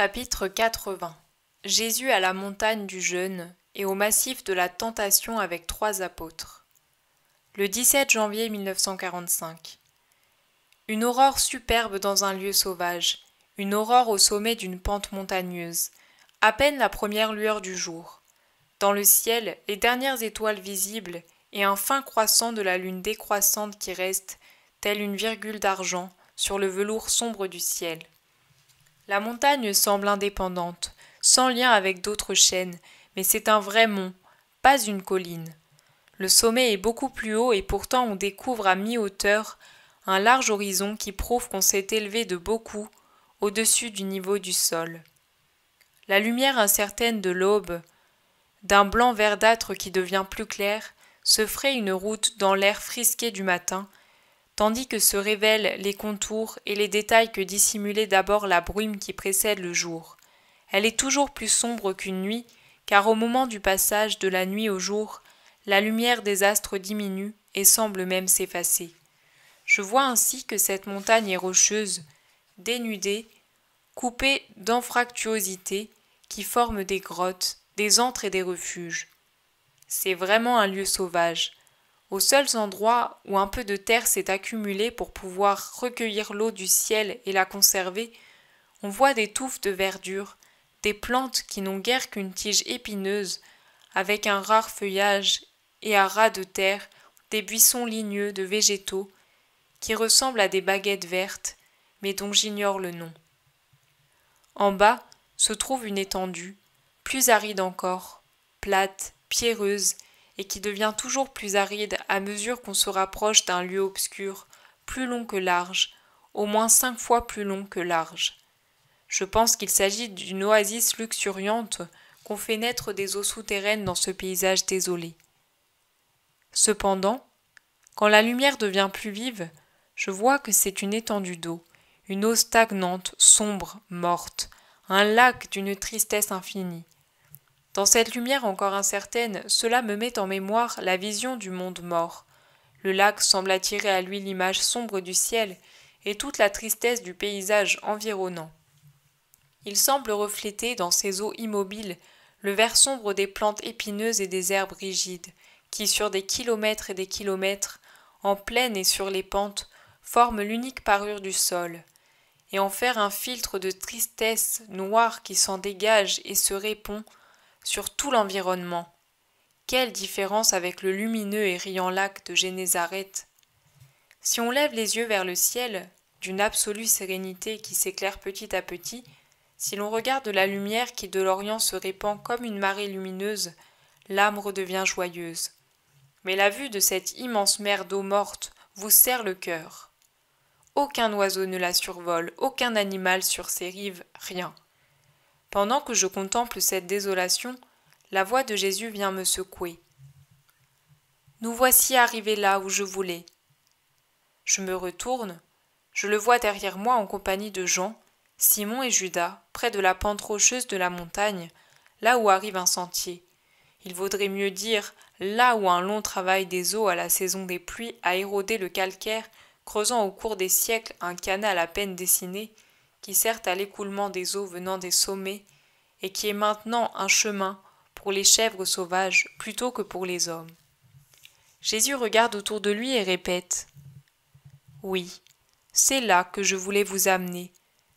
Chapitre 80 Jésus à la montagne du jeûne et au massif de la tentation avec trois apôtres. Le 17 janvier 1945. Une aurore superbe dans un lieu sauvage, une aurore au sommet d'une pente montagneuse, à peine la première lueur du jour. Dans le ciel, les dernières étoiles visibles et un fin croissant de la lune décroissante qui reste, telle une virgule d'argent, sur le velours sombre du ciel. La montagne semble indépendante, sans lien avec d'autres chaînes, mais c'est un vrai mont, pas une colline. Le sommet est beaucoup plus haut et pourtant on découvre à mi-hauteur un large horizon qui prouve qu'on s'est élevé de beaucoup au-dessus du niveau du sol. La lumière incertaine de l'aube, d'un blanc verdâtre qui devient plus clair, se ferait une route dans l'air frisqué du matin tandis que se révèlent les contours et les détails que dissimulait d'abord la brume qui précède le jour. Elle est toujours plus sombre qu'une nuit, car au moment du passage de la nuit au jour, la lumière des astres diminue et semble même s'effacer. Je vois ainsi que cette montagne est rocheuse, dénudée, coupée d'anfractuosités qui forment des grottes, des antres et des refuges. C'est vraiment un lieu sauvage, aux seuls endroits où un peu de terre s'est accumulée pour pouvoir recueillir l'eau du ciel et la conserver, on voit des touffes de verdure, des plantes qui n'ont guère qu'une tige épineuse, avec un rare feuillage et à ras de terre des buissons ligneux de végétaux qui ressemblent à des baguettes vertes, mais dont j'ignore le nom. En bas se trouve une étendue, plus aride encore, plate, pierreuse et qui devient toujours plus aride à mesure qu'on se rapproche d'un lieu obscur, plus long que large, au moins cinq fois plus long que large. Je pense qu'il s'agit d'une oasis luxuriante qu'on fait naître des eaux souterraines dans ce paysage désolé. Cependant, quand la lumière devient plus vive, je vois que c'est une étendue d'eau, une eau stagnante, sombre, morte, un lac d'une tristesse infinie. Dans cette lumière encore incertaine, cela me met en mémoire la vision du monde mort. Le lac semble attirer à lui l'image sombre du ciel et toute la tristesse du paysage environnant. Il semble refléter dans ses eaux immobiles le vert sombre des plantes épineuses et des herbes rigides, qui sur des kilomètres et des kilomètres, en plaine et sur les pentes, forment l'unique parure du sol, et en faire un filtre de tristesse noire qui s'en dégage et se répond sur tout l'environnement. Quelle différence avec le lumineux et riant lac de Génézaret Si on lève les yeux vers le ciel, d'une absolue sérénité qui s'éclaire petit à petit, si l'on regarde la lumière qui de l'Orient se répand comme une marée lumineuse, l'âme redevient joyeuse. Mais la vue de cette immense mer d'eau morte vous serre le cœur. Aucun oiseau ne la survole, aucun animal sur ses rives, rien. Pendant que je contemple cette désolation, la voix de Jésus vient me secouer. Nous voici arrivés là où je voulais. Je me retourne, je le vois derrière moi en compagnie de Jean, Simon et Judas, près de la pente rocheuse de la montagne, là où arrive un sentier. Il vaudrait mieux dire là où un long travail des eaux à la saison des pluies a érodé le calcaire, creusant au cours des siècles un canal à peine dessiné, qui sert à l'écoulement des eaux venant des sommets et qui est maintenant un chemin pour les chèvres sauvages plutôt que pour les hommes. Jésus regarde autour de lui et répète Oui, c'est là que je voulais vous amener,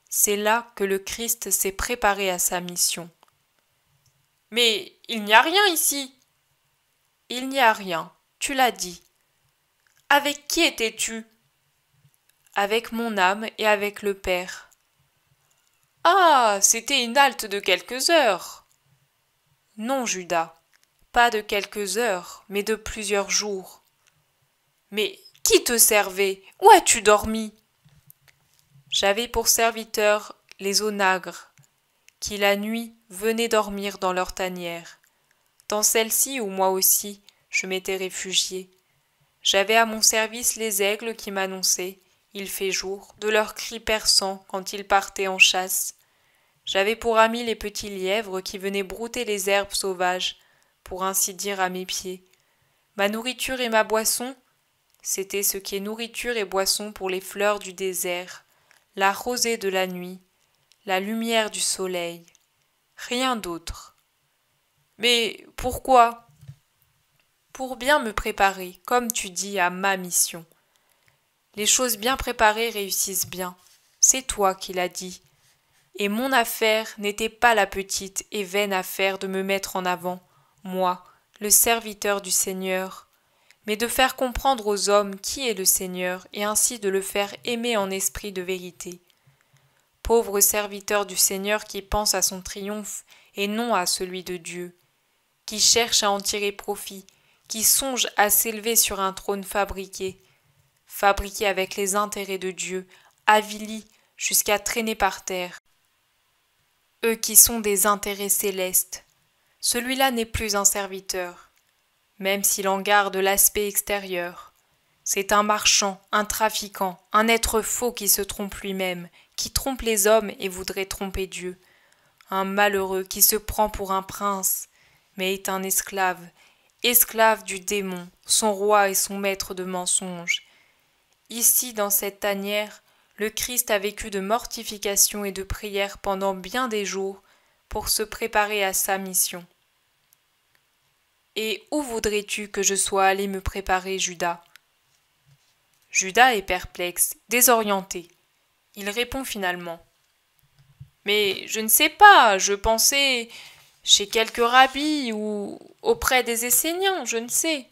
c'est là que le Christ s'est préparé à sa mission. Mais il n'y a rien ici. Il n'y a rien, tu l'as dit. Avec qui étais-tu Avec mon âme et avec le Père. Ah. C'était une halte de quelques heures. Non, Judas, pas de quelques heures, mais de plusieurs jours. Mais qui te servait? Où as tu dormi? J'avais pour serviteurs les onagres, qui la nuit venaient dormir dans leur tanière, dans celle-ci où moi aussi je m'étais réfugié. J'avais à mon service les aigles qui m'annonçaient, il fait jour, de leurs cris perçants quand ils partaient en chasse. J'avais pour amis les petits lièvres qui venaient brouter les herbes sauvages, pour ainsi dire à mes pieds. Ma nourriture et ma boisson, c'était ce qui est nourriture et boisson pour les fleurs du désert, la rosée de la nuit, la lumière du soleil, rien d'autre. Mais pourquoi Pour bien me préparer, comme tu dis, à ma mission. Les choses bien préparées réussissent bien. C'est toi qui l'as dit. Et mon affaire n'était pas la petite et vaine affaire de me mettre en avant, moi, le serviteur du Seigneur, mais de faire comprendre aux hommes qui est le Seigneur et ainsi de le faire aimer en esprit de vérité. Pauvre serviteur du Seigneur qui pense à son triomphe et non à celui de Dieu, qui cherche à en tirer profit, qui songe à s'élever sur un trône fabriqué, fabriqué avec les intérêts de Dieu, avilis jusqu'à traîner par terre. Eux qui sont des intérêts célestes, celui-là n'est plus un serviteur, même s'il en garde l'aspect extérieur. C'est un marchand, un trafiquant, un être faux qui se trompe lui-même, qui trompe les hommes et voudrait tromper Dieu. Un malheureux qui se prend pour un prince, mais est un esclave, esclave du démon, son roi et son maître de mensonges. Ici, dans cette tanière, le Christ a vécu de mortification et de prière pendant bien des jours pour se préparer à sa mission. Et où voudrais-tu que je sois allé me préparer, Judas Judas est perplexe, désorienté. Il répond finalement. Mais je ne sais pas, je pensais chez quelques rabbis ou auprès des Esséniens, je ne sais.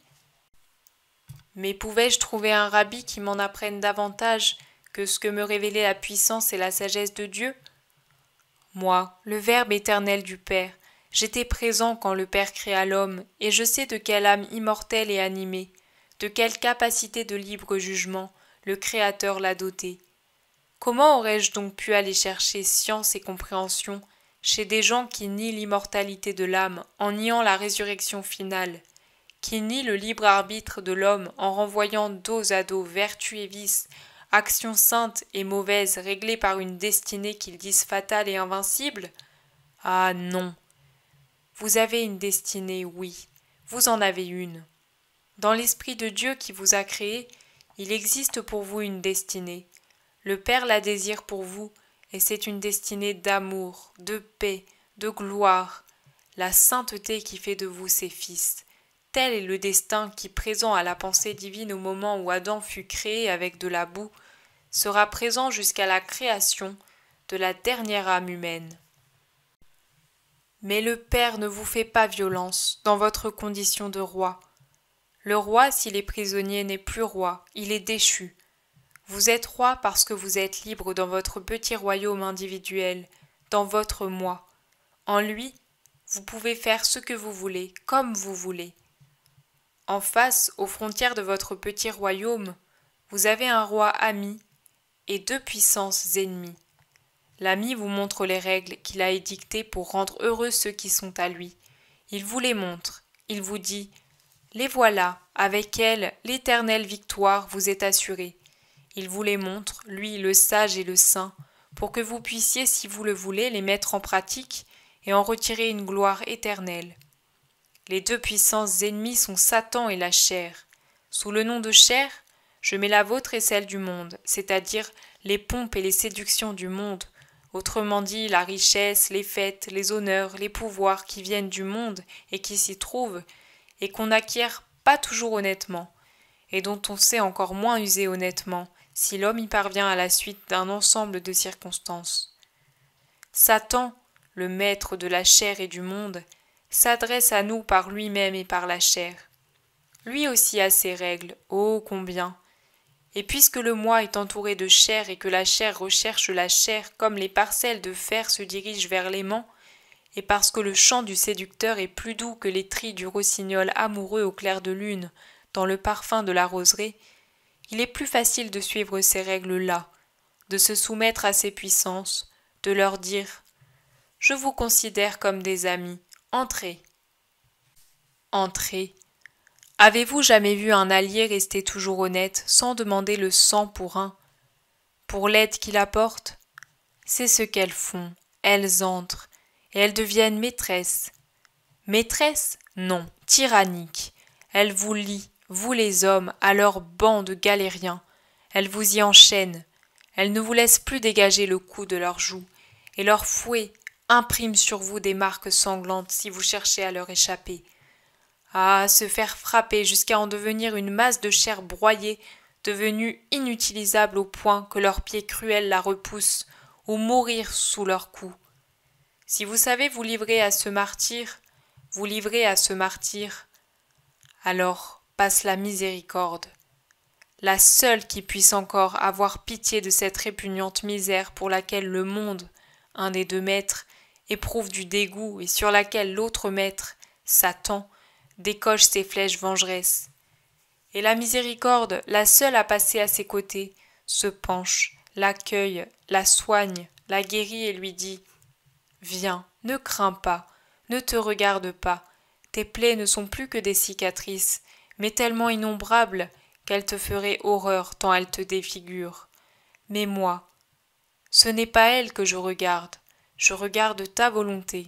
Mais pouvais-je trouver un rabbi qui m'en apprenne davantage que ce que me révélait la puissance et la sagesse de Dieu Moi, le Verbe éternel du Père, j'étais présent quand le Père créa l'homme, et je sais de quelle âme immortelle et animée, de quelle capacité de libre jugement le Créateur l'a doté. Comment aurais-je donc pu aller chercher science et compréhension chez des gens qui nient l'immortalité de l'âme en niant la résurrection finale qui nie le libre arbitre de l'homme en renvoyant dos à dos vertu et vice, actions saintes et mauvaises réglées par une destinée qu'ils disent fatale et invincible Ah non Vous avez une destinée, oui, vous en avez une. Dans l'Esprit de Dieu qui vous a créé, il existe pour vous une destinée. Le Père la désire pour vous, et c'est une destinée d'amour, de paix, de gloire, la sainteté qui fait de vous ses fils. Tel est le destin qui, présent à la pensée divine au moment où Adam fut créé avec de la boue, sera présent jusqu'à la création de la dernière âme humaine. Mais le Père ne vous fait pas violence dans votre condition de roi. Le roi, s'il est prisonnier, n'est plus roi, il est déchu. Vous êtes roi parce que vous êtes libre dans votre petit royaume individuel, dans votre moi. En lui, vous pouvez faire ce que vous voulez, comme vous voulez en face, aux frontières de votre petit royaume, vous avez un roi ami et deux puissances ennemies. L'ami vous montre les règles qu'il a édictées pour rendre heureux ceux qui sont à lui. Il vous les montre. Il vous dit Les voilà, avec elles, l'éternelle victoire vous est assurée. Il vous les montre, lui, le sage et le saint, pour que vous puissiez, si vous le voulez, les mettre en pratique et en retirer une gloire éternelle. Les deux puissances ennemies sont Satan et la chair. Sous le nom de chair, je mets la vôtre et celle du monde, c'est-à-dire les pompes et les séductions du monde, autrement dit la richesse, les fêtes, les honneurs, les pouvoirs qui viennent du monde et qui s'y trouvent, et qu'on n'acquiert pas toujours honnêtement, et dont on sait encore moins user honnêtement, si l'homme y parvient à la suite d'un ensemble de circonstances. Satan, le maître de la chair et du monde, s'adresse à nous par lui-même et par la chair. Lui aussi a ses règles, oh combien Et puisque le moi est entouré de chair et que la chair recherche la chair comme les parcelles de fer se dirigent vers l'aimant, et parce que le chant du séducteur est plus doux que les tris du rossignol amoureux au clair de lune, dans le parfum de la roseraie, il est plus facile de suivre ces règles-là, de se soumettre à ces puissances, de leur dire Je vous considère comme des amis, Entrez. Entrez. Avez-vous jamais vu un allié rester toujours honnête sans demander le sang pour un, pour l'aide qu'il apporte C'est ce qu'elles font, elles entrent, et elles deviennent maîtresses. Maîtresses Non, tyranniques. Elles vous lient, vous les hommes, à leur banc de galériens. Elles vous y enchaînent. Elles ne vous laissent plus dégager le cou de leurs joues, et leurs fouets Imprime sur vous des marques sanglantes si vous cherchez à leur échapper. Ah. Se faire frapper jusqu'à en devenir une masse de chair broyée, devenue inutilisable au point que leurs pieds cruels la repoussent, ou mourir sous leurs coups. Si vous savez vous livrer à ce martyr, vous livrer à ce martyr, alors passe la miséricorde, la seule qui puisse encore avoir pitié de cette répugnante misère pour laquelle le monde, un des deux maîtres, éprouve du dégoût et sur laquelle l'autre maître, Satan, décoche ses flèches vengeresses. Et la miséricorde, la seule à passer à ses côtés, se penche, l'accueille, la soigne, la guérit et lui dit Viens, ne crains pas, ne te regarde pas, tes plaies ne sont plus que des cicatrices, mais tellement innombrables qu'elles te feraient horreur tant elles te défigurent. Mais moi, ce n'est pas elle que je regarde, je regarde ta volonté.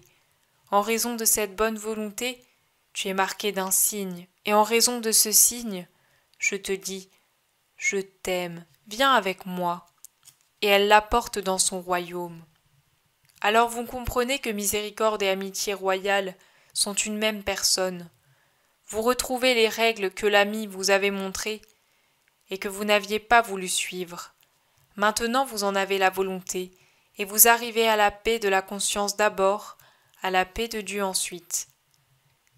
En raison de cette bonne volonté, tu es marqué d'un signe, et en raison de ce signe, je te dis, je t'aime, viens avec moi. Et elle l'apporte dans son royaume. Alors vous comprenez que miséricorde et amitié royale sont une même personne. Vous retrouvez les règles que l'ami vous avait montrées et que vous n'aviez pas voulu suivre. Maintenant vous en avez la volonté, et vous arrivez à la paix de la conscience d'abord, à la paix de Dieu ensuite.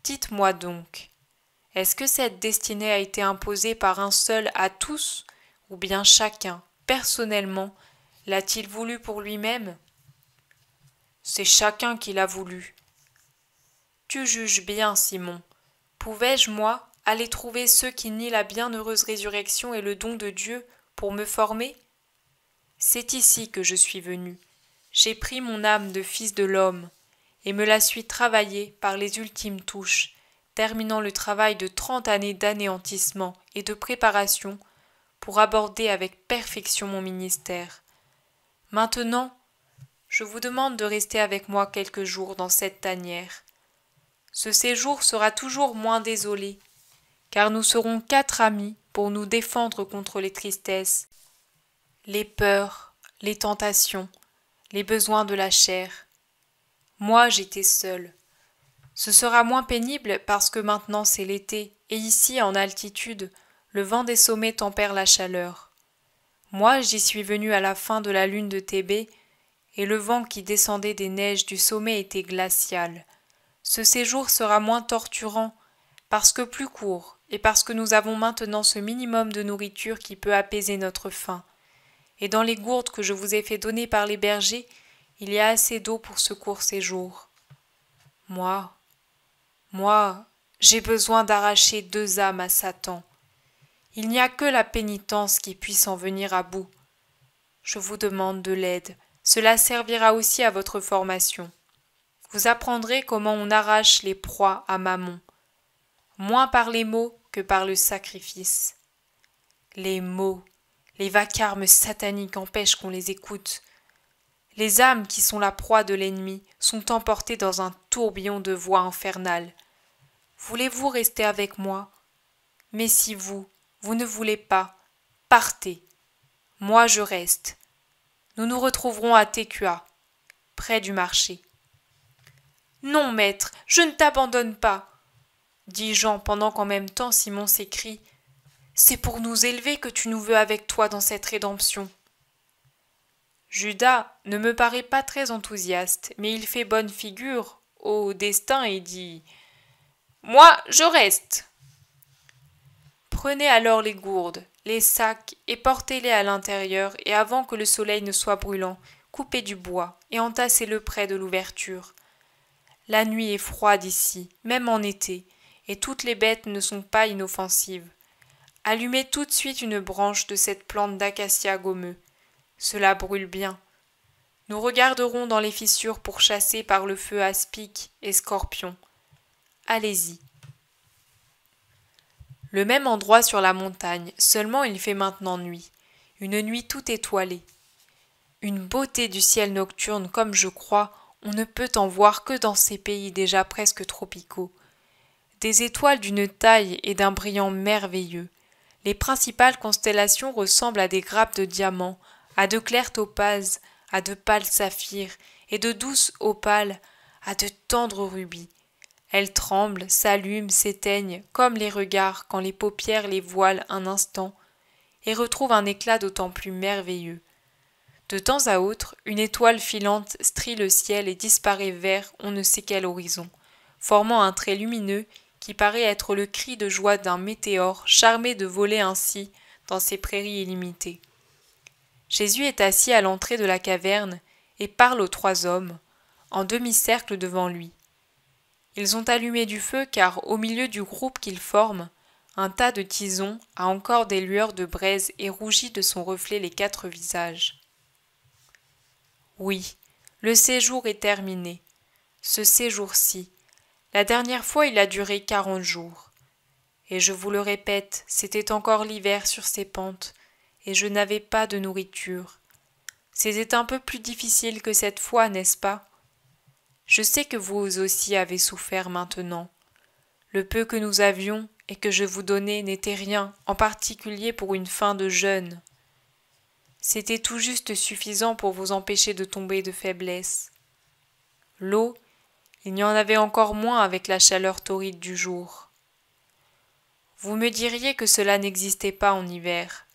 Dites-moi donc, est-ce que cette destinée a été imposée par un seul à tous, ou bien chacun, personnellement, l'a-t-il voulu pour lui-même C'est chacun qui l'a voulu. Tu juges bien, Simon. Pouvais-je, moi, aller trouver ceux qui nient la bienheureuse résurrection et le don de Dieu pour me former C'est ici que je suis venu j'ai pris mon âme de fils de l'homme, et me la suis travaillée par les ultimes touches, terminant le travail de trente années d'anéantissement et de préparation pour aborder avec perfection mon ministère. Maintenant, je vous demande de rester avec moi quelques jours dans cette tanière. Ce séjour sera toujours moins désolé, car nous serons quatre amis pour nous défendre contre les tristesses, les peurs, les tentations, les besoins de la chair. Moi j'étais seule. Ce sera moins pénible parce que maintenant c'est l'été, et ici en altitude, le vent des sommets tempère la chaleur. Moi j'y suis venu à la fin de la lune de Thébé et le vent qui descendait des neiges du sommet était glacial. Ce séjour sera moins torturant, parce que plus court, et parce que nous avons maintenant ce minimum de nourriture qui peut apaiser notre faim et dans les gourdes que je vous ai fait donner par les bergers, il y a assez d'eau pour ce court séjour. Moi, moi, j'ai besoin d'arracher deux âmes à Satan. Il n'y a que la pénitence qui puisse en venir à bout. Je vous demande de l'aide. Cela servira aussi à votre formation. Vous apprendrez comment on arrache les proies à Mammon, moins par les mots que par le sacrifice. Les mots, les vacarmes sataniques empêchent qu'on les écoute. Les âmes qui sont la proie de l'ennemi sont emportées dans un tourbillon de voix infernales. Voulez-vous rester avec moi Mais si vous, vous ne voulez pas, partez. Moi, je reste. Nous nous retrouverons à Técua, près du marché. Non, maître, je ne t'abandonne pas, dit Jean pendant qu'en même temps Simon s'écrie c'est pour nous élever que tu nous veux avec toi dans cette rédemption. Judas ne me paraît pas très enthousiaste, mais il fait bonne figure au destin et dit Moi, je reste. Prenez alors les gourdes, les sacs, et portez-les à l'intérieur, et avant que le soleil ne soit brûlant, coupez du bois, et entassez-le près de l'ouverture. La nuit est froide ici, même en été, et toutes les bêtes ne sont pas inoffensives. Allumez tout de suite une branche de cette plante d'acacia gommeux. Cela brûle bien. Nous regarderons dans les fissures pour chasser par le feu aspic et scorpion. Allez-y. Le même endroit sur la montagne, seulement il fait maintenant nuit, une nuit toute étoilée. Une beauté du ciel nocturne comme je crois, on ne peut en voir que dans ces pays déjà presque tropicaux. Des étoiles d'une taille et d'un brillant merveilleux les principales constellations ressemblent à des grappes de diamants, à de claires topazes, à de pâles saphirs et de douces opales, à de tendres rubis. Elles tremblent, s'allument, s'éteignent, comme les regards quand les paupières les voilent un instant, et retrouvent un éclat d'autant plus merveilleux. De temps à autre, une étoile filante strie le ciel et disparaît vers on ne sait quel horizon, formant un trait lumineux qui paraît être le cri de joie d'un météore charmé de voler ainsi dans ces prairies illimitées. Jésus est assis à l'entrée de la caverne et parle aux trois hommes, en demi-cercle devant lui. Ils ont allumé du feu car au milieu du groupe qu'ils forment, un tas de tisons a encore des lueurs de braise et rougit de son reflet les quatre visages. Oui, le séjour est terminé, ce séjour-ci, la dernière fois, il a duré quarante jours. Et je vous le répète, c'était encore l'hiver sur ces pentes, et je n'avais pas de nourriture. C'était un peu plus difficile que cette fois, n'est-ce pas Je sais que vous aussi avez souffert maintenant. Le peu que nous avions et que je vous donnais n'était rien, en particulier pour une fin de jeûne. C'était tout juste suffisant pour vous empêcher de tomber de faiblesse. L'eau, il n'y en avait encore moins avec la chaleur torride du jour. Vous me diriez que cela n'existait pas en hiver.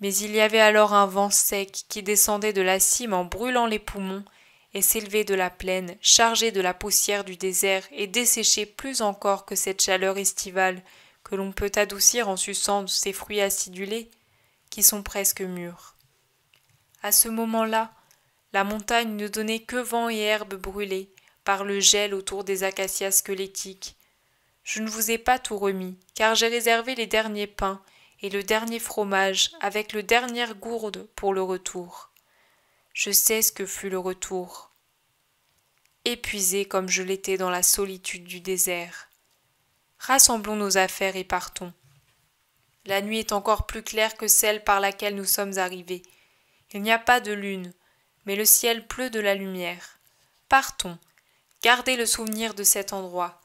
Mais il y avait alors un vent sec qui descendait de la cime en brûlant les poumons et s'élevait de la plaine, chargé de la poussière du désert et desséché plus encore que cette chaleur estivale que l'on peut adoucir en suçant ces fruits acidulés qui sont presque mûrs. À ce moment-là, la montagne ne donnait que vent et herbe brûlées, par le gel autour des acacias squelettiques. Je ne vous ai pas tout remis, car j'ai réservé les derniers pains et le dernier fromage avec le dernier gourde pour le retour. Je sais ce que fut le retour. Épuisé comme je l'étais dans la solitude du désert. Rassemblons nos affaires et partons. La nuit est encore plus claire que celle par laquelle nous sommes arrivés. Il n'y a pas de lune, mais le ciel pleut de la lumière. Partons, Gardez le souvenir de cet endroit.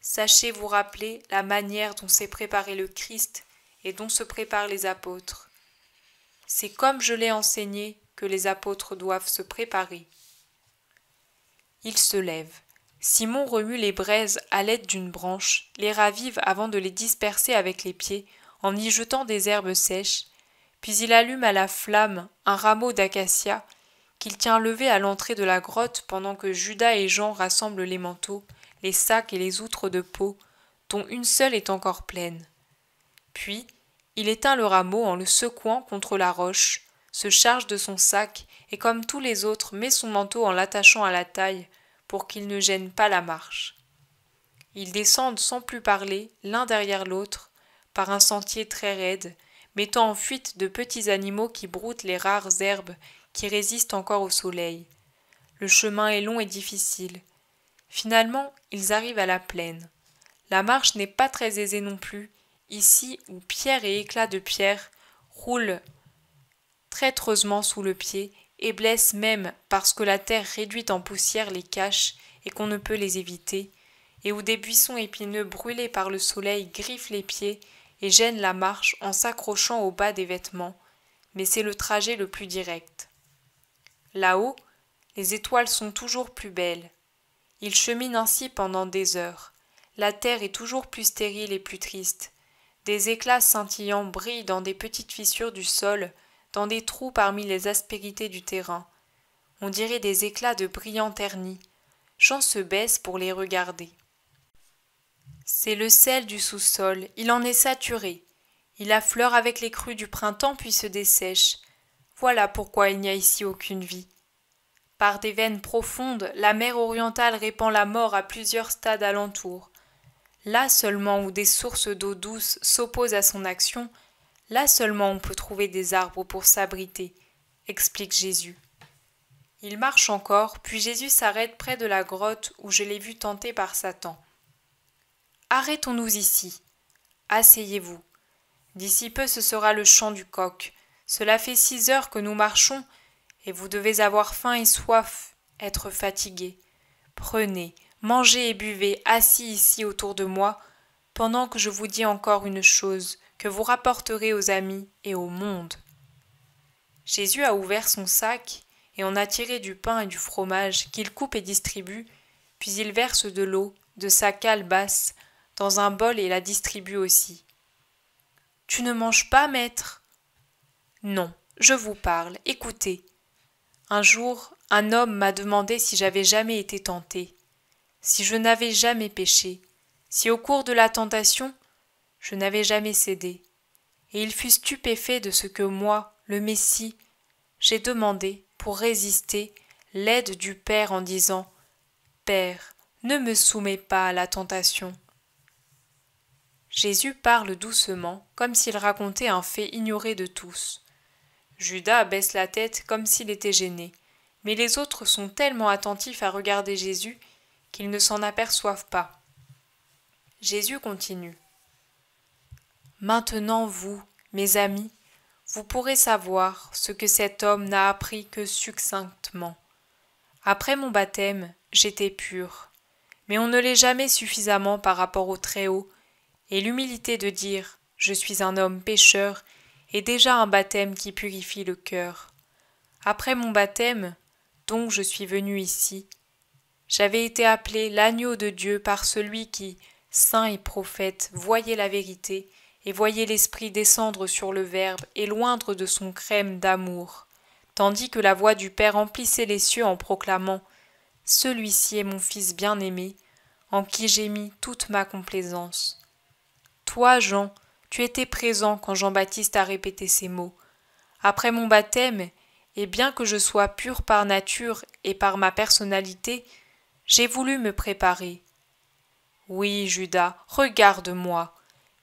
Sachez vous rappeler la manière dont s'est préparé le Christ et dont se préparent les apôtres. C'est comme je l'ai enseigné que les apôtres doivent se préparer. Il se lève. Simon remue les braises à l'aide d'une branche, les ravive avant de les disperser avec les pieds, en y jetant des herbes sèches, puis il allume à la flamme un rameau d'acacia qu'il tient levé à l'entrée de la grotte pendant que Judas et Jean rassemblent les manteaux, les sacs et les outres de peau, dont une seule est encore pleine. Puis, il éteint le rameau en le secouant contre la roche, se charge de son sac et comme tous les autres met son manteau en l'attachant à la taille pour qu'il ne gêne pas la marche. Ils descendent sans plus parler, l'un derrière l'autre, par un sentier très raide, mettant en fuite de petits animaux qui broutent les rares herbes qui résistent encore au soleil. Le chemin est long et difficile. Finalement, ils arrivent à la plaine. La marche n'est pas très aisée non plus, ici où pierre et éclat de pierre roulent traîtreusement sous le pied et blessent même parce que la terre réduite en poussière les cache et qu'on ne peut les éviter, et où des buissons épineux brûlés par le soleil griffent les pieds et gênent la marche en s'accrochant au bas des vêtements, mais c'est le trajet le plus direct. Là-haut, les étoiles sont toujours plus belles. Ils cheminent ainsi pendant des heures. La terre est toujours plus stérile et plus triste. Des éclats scintillants brillent dans des petites fissures du sol, dans des trous parmi les aspérités du terrain. On dirait des éclats de brillants ternis. Jean se baisse pour les regarder. C'est le sel du sous-sol, il en est saturé. Il affleure avec les crues du printemps puis se dessèche. Voilà pourquoi il n'y a ici aucune vie. Par des veines profondes, la mer orientale répand la mort à plusieurs stades alentour. Là seulement où des sources d'eau douce s'opposent à son action, là seulement on peut trouver des arbres pour s'abriter, explique Jésus. Il marche encore, puis Jésus s'arrête près de la grotte où je l'ai vu tenté par Satan. Arrêtons-nous ici. Asseyez-vous. D'ici peu ce sera le chant du coq. Cela fait six heures que nous marchons, et vous devez avoir faim et soif, être fatigué. Prenez, mangez et buvez, assis ici autour de moi, pendant que je vous dis encore une chose que vous rapporterez aux amis et au monde. Jésus a ouvert son sac, et en a tiré du pain et du fromage qu'il coupe et distribue, puis il verse de l'eau de sa cale basse, dans un bol et la distribue aussi. Tu ne manges pas, maître non, je vous parle, écoutez. Un jour, un homme m'a demandé si j'avais jamais été tenté, si je n'avais jamais péché, si au cours de la tentation, je n'avais jamais cédé. Et il fut stupéfait de ce que moi, le Messie, j'ai demandé, pour résister, l'aide du Père en disant Père, ne me soumets pas à la tentation. Jésus parle doucement, comme s'il racontait un fait ignoré de tous. Judas baisse la tête comme s'il était gêné, mais les autres sont tellement attentifs à regarder Jésus qu'ils ne s'en aperçoivent pas. Jésus continue. Maintenant vous, mes amis, vous pourrez savoir ce que cet homme n'a appris que succinctement. Après mon baptême, j'étais pur, mais on ne l'est jamais suffisamment par rapport au Très-Haut, et l'humilité de dire Je suis un homme pécheur et déjà un baptême qui purifie le cœur. Après mon baptême, dont je suis venu ici, j'avais été appelé l'agneau de Dieu par celui qui, saint et prophète, voyait la vérité et voyait l'Esprit descendre sur le Verbe et loindre de son crème d'amour, tandis que la voix du Père emplissait les cieux en proclamant Celui-ci est mon Fils bien-aimé, en qui j'ai mis toute ma complaisance. Toi, Jean, tu étais présent quand Jean-Baptiste a répété ces mots. Après mon baptême, et bien que je sois pur par nature et par ma personnalité, j'ai voulu me préparer. Oui, Judas, regarde-moi.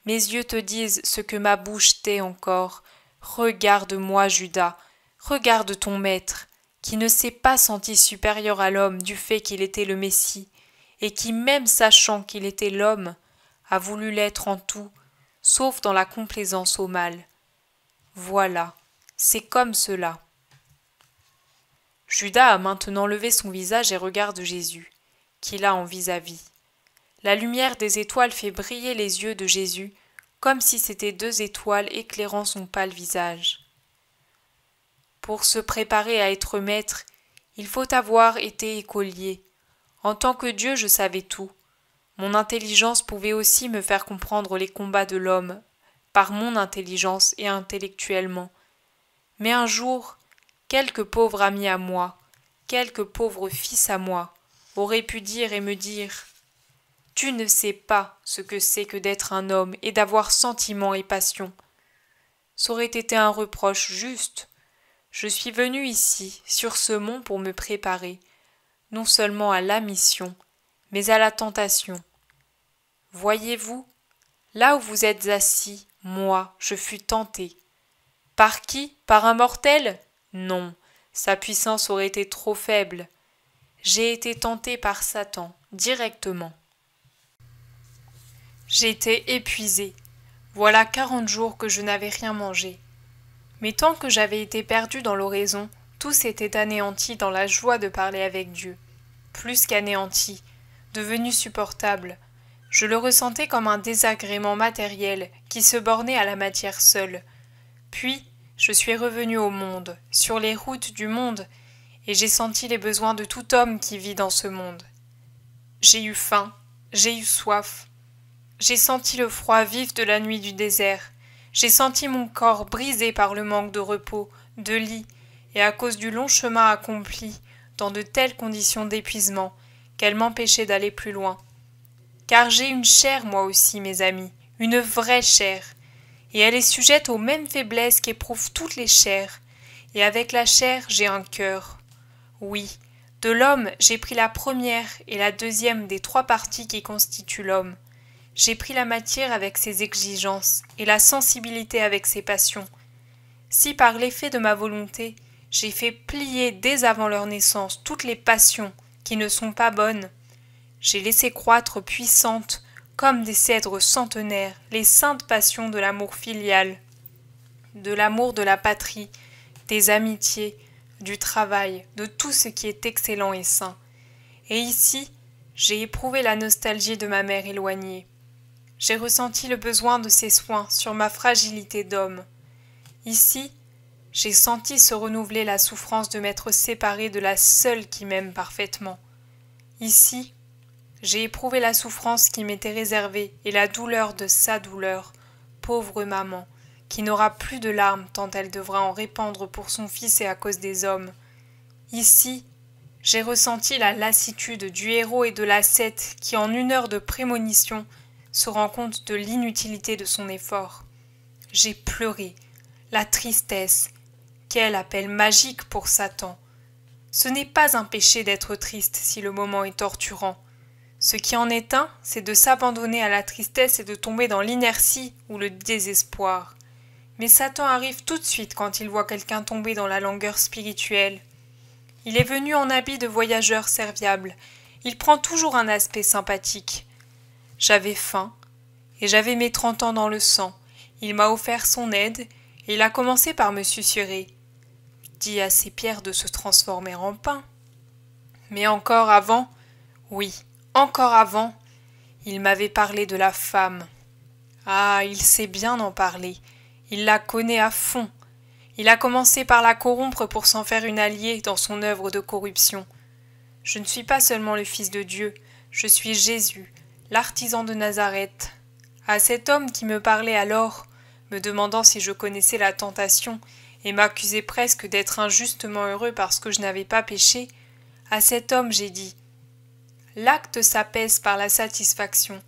Mes yeux te disent ce que ma bouche tait encore. Regarde-moi, Judas, regarde ton maître, qui ne s'est pas senti supérieur à l'homme du fait qu'il était le Messie, et qui, même sachant qu'il était l'homme, a voulu l'être en tout, sauf dans la complaisance au mal. Voilà, c'est comme cela. Judas a maintenant levé son visage et regarde Jésus, qu'il a en vis-à-vis. La lumière des étoiles fait briller les yeux de Jésus, comme si c'étaient deux étoiles éclairant son pâle visage. Pour se préparer à être maître, il faut avoir été écolier. En tant que Dieu, je savais tout. Mon intelligence pouvait aussi me faire comprendre les combats de l'homme, par mon intelligence et intellectuellement. Mais un jour, quelque pauvre ami à moi, quelque pauvre fils à moi, aurait pu dire et me dire Tu ne sais pas ce que c'est que d'être un homme et d'avoir sentiment et passions. aurait été un reproche juste. Je suis venu ici, sur ce mont, pour me préparer, non seulement à la mission, mais à la tentation. Voyez-vous, là où vous êtes assis, moi, je fus tenté. Par qui Par un mortel Non, sa puissance aurait été trop faible. J'ai été tenté par Satan, directement. J'étais épuisé. Voilà quarante jours que je n'avais rien mangé. Mais tant que j'avais été perdu dans l'oraison, tout s'était anéanti dans la joie de parler avec Dieu. Plus qu'anéanti, devenu supportable. Je le ressentais comme un désagrément matériel qui se bornait à la matière seule. Puis, je suis revenu au monde, sur les routes du monde, et j'ai senti les besoins de tout homme qui vit dans ce monde. J'ai eu faim, j'ai eu soif. J'ai senti le froid vif de la nuit du désert. J'ai senti mon corps brisé par le manque de repos, de lit, et à cause du long chemin accompli, dans de telles conditions d'épuisement, qu'elle m'empêchait d'aller plus loin. Car j'ai une chair, moi aussi, mes amis, une vraie chair, et elle est sujette aux mêmes faiblesses qu'éprouvent toutes les chairs, et avec la chair j'ai un cœur. Oui, de l'homme j'ai pris la première et la deuxième des trois parties qui constituent l'homme. J'ai pris la matière avec ses exigences, et la sensibilité avec ses passions. Si par l'effet de ma volonté, j'ai fait plier dès avant leur naissance toutes les passions, qui ne sont pas bonnes. J'ai laissé croître puissantes, comme des cèdres centenaires, les saintes passions de l'amour filial, de l'amour de la patrie, des amitiés, du travail, de tout ce qui est excellent et saint. Et ici, j'ai éprouvé la nostalgie de ma mère éloignée. J'ai ressenti le besoin de ses soins sur ma fragilité d'homme. Ici, j'ai senti se renouveler la souffrance de m'être séparée de la seule qui m'aime parfaitement. Ici, j'ai éprouvé la souffrance qui m'était réservée et la douleur de sa douleur, pauvre maman, qui n'aura plus de larmes tant elle devra en répandre pour son fils et à cause des hommes. Ici, j'ai ressenti la lassitude du héros et de l'ascète qui, en une heure de prémonition, se rend compte de l'inutilité de son effort. J'ai pleuré, la tristesse, quel appel magique pour Satan. Ce n'est pas un péché d'être triste si le moment est torturant. Ce qui en est un, c'est de s'abandonner à la tristesse et de tomber dans l'inertie ou le désespoir. Mais Satan arrive tout de suite quand il voit quelqu'un tomber dans la langueur spirituelle. Il est venu en habit de voyageur serviable. Il prend toujours un aspect sympathique. J'avais faim, et j'avais mes trente ans dans le sang. Il m'a offert son aide, et il a commencé par me susurrer dit à ses pierres de se transformer en pain. Mais encore avant, oui, encore avant, il m'avait parlé de la femme. Ah, il sait bien en parler, il la connaît à fond. Il a commencé par la corrompre pour s'en faire une alliée dans son œuvre de corruption. Je ne suis pas seulement le Fils de Dieu, je suis Jésus, l'artisan de Nazareth. À cet homme qui me parlait alors, me demandant si je connaissais la tentation et m'accusait presque d'être injustement heureux parce que je n'avais pas péché, à cet homme j'ai dit L'acte s'apaise par la satisfaction.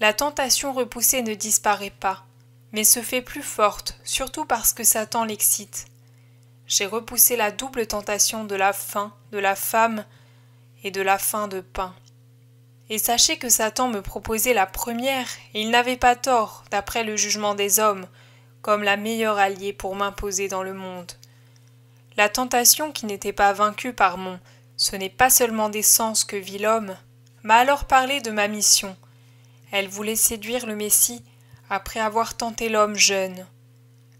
La tentation repoussée ne disparaît pas, mais se fait plus forte, surtout parce que Satan l'excite. J'ai repoussé la double tentation de la faim, de la femme et de la faim de pain. Et sachez que Satan me proposait la première, et il n'avait pas tort, d'après le jugement des hommes, comme la meilleure alliée pour m'imposer dans le monde. La tentation qui n'était pas vaincue par mon ce n'est pas seulement des sens que vit l'homme m'a alors parlé de ma mission. Elle voulait séduire le Messie après avoir tenté l'homme jeune.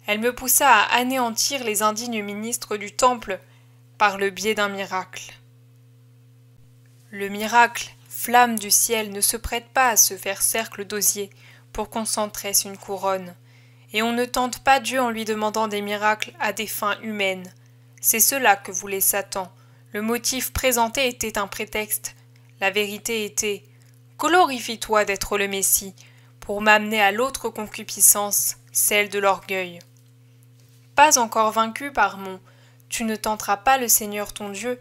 Elle me poussa à anéantir les indignes ministres du Temple par le biais d'un miracle. Le miracle, flamme du ciel, ne se prête pas à se faire cercle d'osier pour qu'on s'entresse une couronne et on ne tente pas Dieu en lui demandant des miracles à des fins humaines. C'est cela que voulait Satan. Le motif présenté était un prétexte. La vérité était Glorifie-toi d'être le Messie, pour m'amener à l'autre concupiscence, celle de l'orgueil. Pas encore vaincu par mon Tu ne tenteras pas le Seigneur ton Dieu,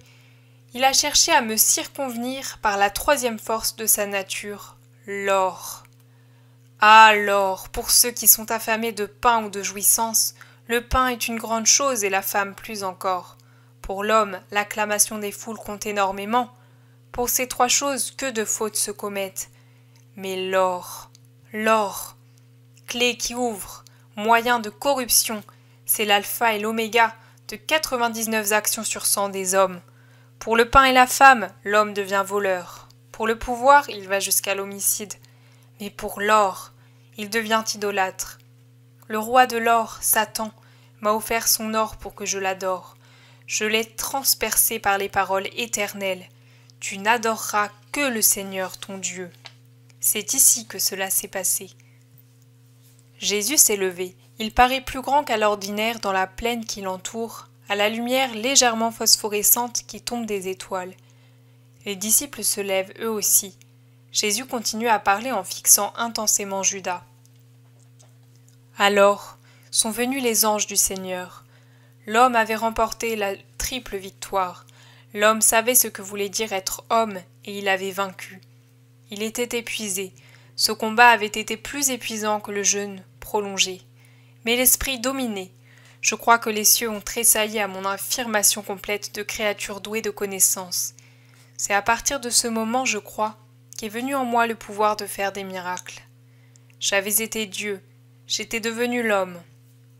il a cherché à me circonvenir par la troisième force de sa nature, l'or. Alors, pour ceux qui sont affamés de pain ou de jouissance, le pain est une grande chose et la femme plus encore. Pour l'homme, l'acclamation des foules compte énormément. Pour ces trois choses, que de fautes se commettent. Mais l'or, l'or, clé qui ouvre, moyen de corruption, c'est l'alpha et l'oméga de 99 actions sur 100 des hommes. Pour le pain et la femme, l'homme devient voleur. Pour le pouvoir, il va jusqu'à l'homicide. Mais pour l'or, il devient idolâtre. Le roi de l'or, Satan, m'a offert son or pour que je l'adore. Je l'ai transpercé par les paroles éternelles. Tu n'adoreras que le Seigneur ton Dieu. C'est ici que cela s'est passé. Jésus s'est levé. Il paraît plus grand qu'à l'ordinaire dans la plaine qui l'entoure, à la lumière légèrement phosphorescente qui tombe des étoiles. Les disciples se lèvent eux aussi. Jésus continue à parler en fixant intensément Judas. Alors sont venus les anges du Seigneur. L'homme avait remporté la triple victoire. L'homme savait ce que voulait dire être homme et il avait vaincu. Il était épuisé. Ce combat avait été plus épuisant que le jeûne prolongé. Mais l'esprit dominait. Je crois que les cieux ont tressailli à mon affirmation complète de créature douée de connaissances. C'est à partir de ce moment, je crois, qu'est venu en moi le pouvoir de faire des miracles. J'avais été Dieu, j'étais devenu l'homme.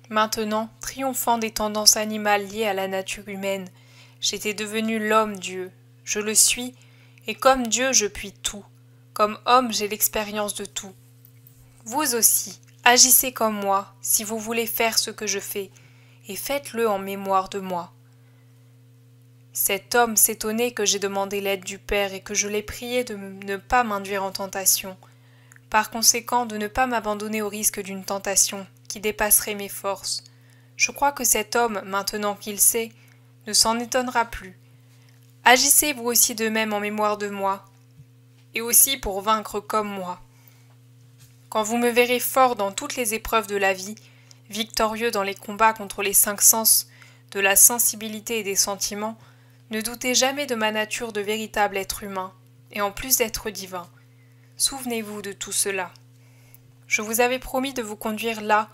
Maintenant, triomphant des tendances animales liées à la nature humaine, j'étais devenu l'homme Dieu, je le suis, et comme Dieu je puis tout, comme homme j'ai l'expérience de tout. Vous aussi, agissez comme moi, si vous voulez faire ce que je fais, et faites-le en mémoire de moi. Cet homme s'étonnait que j'ai demandé l'aide du Père et que je l'ai prié de ne pas m'induire en tentation, par conséquent de ne pas m'abandonner au risque d'une tentation qui dépasserait mes forces. Je crois que cet homme, maintenant qu'il sait, ne s'en étonnera plus. Agissez vous aussi de même en mémoire de moi, et aussi pour vaincre comme moi. Quand vous me verrez fort dans toutes les épreuves de la vie, victorieux dans les combats contre les cinq sens, de la sensibilité et des sentiments, ne doutez jamais de ma nature de véritable être humain, et en plus d'être divin. Souvenez-vous de tout cela. Je vous avais promis de vous conduire là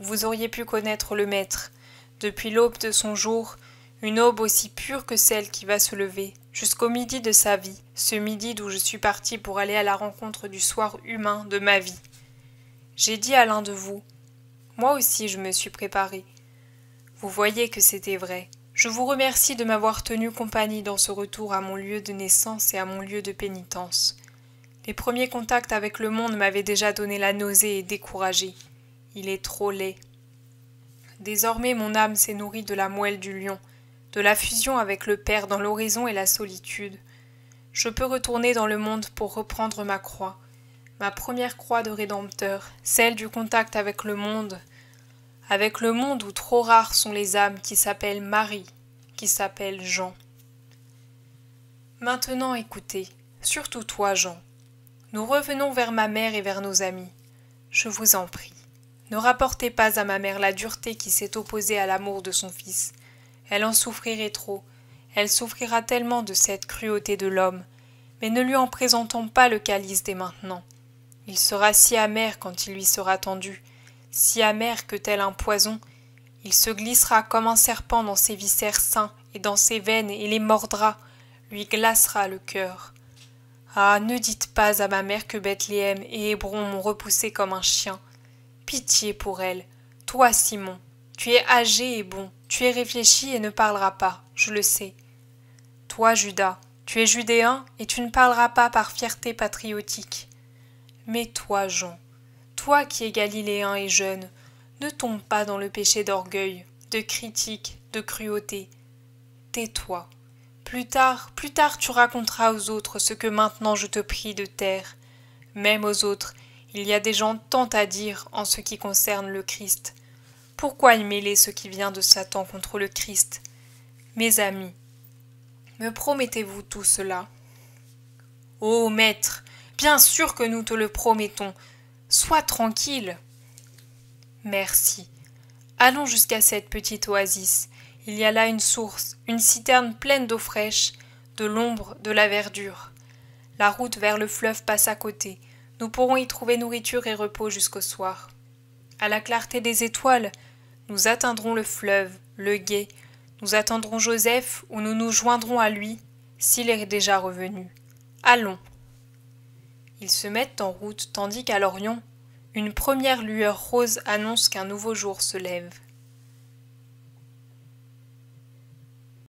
où vous auriez pu connaître le Maître, depuis l'aube de son jour, une aube aussi pure que celle qui va se lever, jusqu'au midi de sa vie, ce midi d'où je suis parti pour aller à la rencontre du soir humain de ma vie. J'ai dit à l'un de vous, moi aussi je me suis préparé. Vous voyez que c'était vrai. Je vous remercie de m'avoir tenu compagnie dans ce retour à mon lieu de naissance et à mon lieu de pénitence. Les premiers contacts avec le monde m'avaient déjà donné la nausée et découragé. Il est trop laid. Désormais mon âme s'est nourrie de la moelle du lion, de la fusion avec le Père dans l'horizon et la solitude. Je peux retourner dans le monde pour reprendre ma croix, ma première croix de Rédempteur, celle du contact avec le monde, avec le monde où trop rares sont les âmes qui s'appellent Marie, qui s'appellent Jean. Maintenant écoutez, surtout toi Jean. Nous revenons vers ma mère et vers nos amis. Je vous en prie, ne rapportez pas à ma mère la dureté qui s'est opposée à l'amour de son fils. Elle en souffrirait trop, elle souffrira tellement de cette cruauté de l'homme, mais ne lui en présentons pas le calice dès maintenant. Il sera si amer quand il lui sera tendu, si amer que tel un poison, il se glissera comme un serpent dans ses viscères sains et dans ses veines et les mordra, lui glacera le cœur. Ah, ne dites pas à ma mère que Bethléem et Hébron m'ont repoussé comme un chien. Pitié pour elle. Toi, Simon, tu es âgé et bon, tu es réfléchi et ne parleras pas, je le sais. Toi, Judas, tu es judéen et tu ne parleras pas par fierté patriotique. Mais toi, Jean, toi qui es galiléen et jeune, ne tombe pas dans le péché d'orgueil, de critique, de cruauté. Tais-toi. Plus tard, plus tard tu raconteras aux autres ce que maintenant je te prie de taire. Même aux autres, il y a des gens tant à dire en ce qui concerne le Christ. Pourquoi y mêler ce qui vient de Satan contre le Christ Mes amis, me promettez-vous tout cela Ô Maître, bien sûr que nous te le promettons, Sois tranquille. Merci. Allons jusqu'à cette petite oasis. Il y a là une source, une citerne pleine d'eau fraîche, de l'ombre, de la verdure. La route vers le fleuve passe à côté. Nous pourrons y trouver nourriture et repos jusqu'au soir. À la clarté des étoiles, nous atteindrons le fleuve, le guet. Nous attendrons Joseph ou nous nous joindrons à lui, s'il est déjà revenu. Allons. Ils se mettent en route tandis qu'à l'Orient, une première lueur rose annonce qu'un nouveau jour se lève.